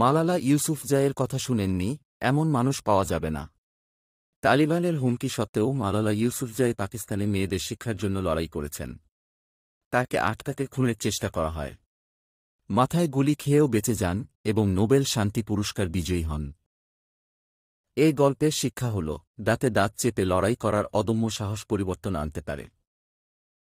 মালালা ইউসুফ জায়ের কথা শুনেননি এমন মানুষ পাওয়া যাবে না তালিবানের হুমকি সত্ত্বেও মালালা ইউসুফ জায় পাকিস্তানে মেয়েদের শিক্ষার জন্য লড়াই করেছেন তাকে আটকাতে খুনের চেষ্টা করা হয় মাথায় গুলি খেয়েও বেঁচে যান এবং নোবেল শান্তি পুরস্কার বিজয়ী হন এই গল্পের শিক্ষা হল দাঁতে দাঁত চেপে লড়াই করার অদম্য সাহস পরিবর্তন আনতে পারে